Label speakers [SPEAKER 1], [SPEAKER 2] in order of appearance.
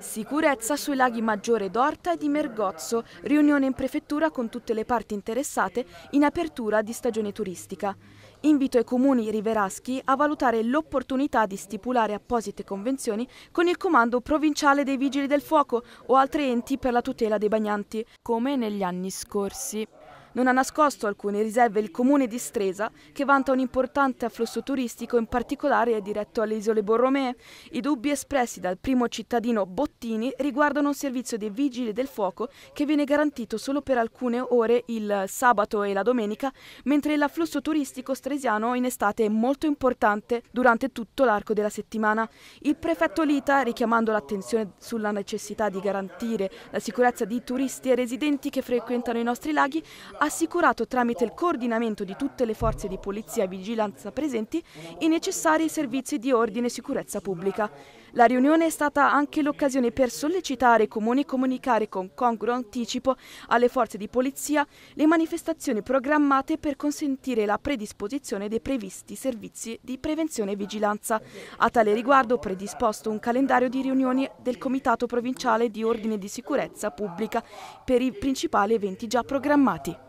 [SPEAKER 1] Sicurezza sui laghi Maggiore d'Orta e di Mergozzo, riunione in prefettura con tutte le parti interessate in apertura di stagione turistica. Invito i comuni riveraschi a valutare l'opportunità di stipulare apposite convenzioni con il Comando Provinciale dei Vigili del Fuoco o altri enti per la tutela dei bagnanti, come negli anni scorsi. Non ha nascosto alcune riserve il comune di Stresa, che vanta un importante afflusso turistico, in particolare diretto alle isole Borromee. I dubbi espressi dal primo cittadino Bottini riguardano un servizio dei vigili del fuoco che viene garantito solo per alcune ore il sabato e la domenica, mentre l'afflusso turistico stresiano in estate è molto importante durante tutto l'arco della settimana. Il prefetto Lita, richiamando l'attenzione sulla necessità di garantire la sicurezza di turisti e residenti che frequentano i nostri laghi, assicurato tramite il coordinamento di tutte le forze di polizia e vigilanza presenti i necessari servizi di ordine e sicurezza pubblica. La riunione è stata anche l'occasione per sollecitare i comuni a comunicare con congruo anticipo alle forze di polizia le manifestazioni programmate per consentire la predisposizione dei previsti servizi di prevenzione e vigilanza. A tale riguardo ho predisposto un calendario di riunioni del Comitato Provinciale di Ordine e di Sicurezza Pubblica per i principali eventi già programmati.